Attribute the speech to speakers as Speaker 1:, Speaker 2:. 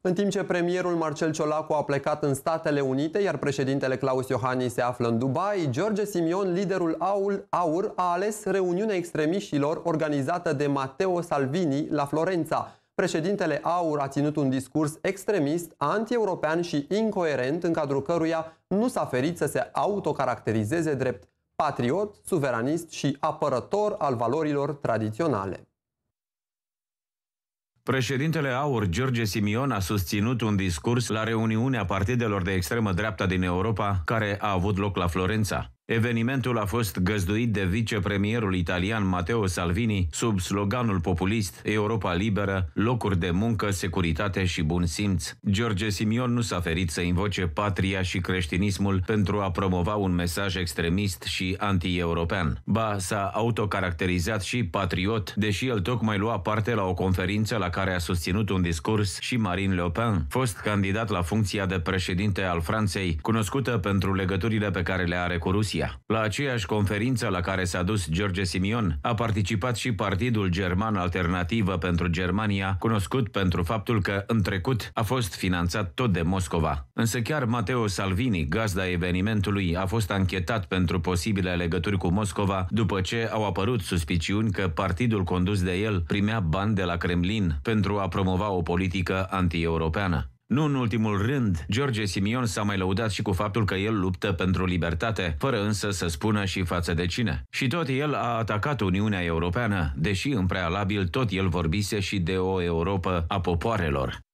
Speaker 1: În timp ce premierul Marcel Ciolacu a plecat în Statele Unite, iar președintele Claus Iohannis se află în Dubai, George Simion, liderul AUR, AUR a ales reuniunea extremiștilor organizată de Matteo Salvini la Florența. Președintele AUR a ținut un discurs extremist, anti-european și incoerent, în cadrul căruia nu s-a ferit să se autocaracterizeze drept patriot, suveranist și apărător al valorilor tradiționale.
Speaker 2: Președintele AUR, George Simion, a susținut un discurs la reuniunea partidelor de extremă dreapta din Europa, care a avut loc la Florența. Evenimentul a fost găzduit de vicepremierul italian Matteo Salvini sub sloganul populist Europa liberă, locuri de muncă, securitate și bun simț. George Simion nu s-a ferit să invoce patria și creștinismul pentru a promova un mesaj extremist și anti-european. Ba, s-a autocaracterizat și patriot, deși el tocmai lua parte la o conferință la care a susținut un discurs și Marine Le Pen, fost candidat la funcția de președinte al Franței, cunoscută pentru legăturile pe care le are cu Rusia Rusia. La aceeași conferință la care s-a dus George Simion, a participat și Partidul German Alternativă pentru Germania, cunoscut pentru faptul că, în trecut, a fost finanțat tot de Moscova. Însă chiar Matteo Salvini, gazda evenimentului, a fost anchetat pentru posibile legături cu Moscova după ce au apărut suspiciuni că partidul condus de el primea bani de la Kremlin pentru a promova o politică antieuropeană. Nu în ultimul rând, George Simion s-a mai lăudat și cu faptul că el luptă pentru libertate, fără însă să spună și față de cine. Și tot el a atacat Uniunea Europeană, deși în prealabil tot el vorbise și de o Europa a popoarelor.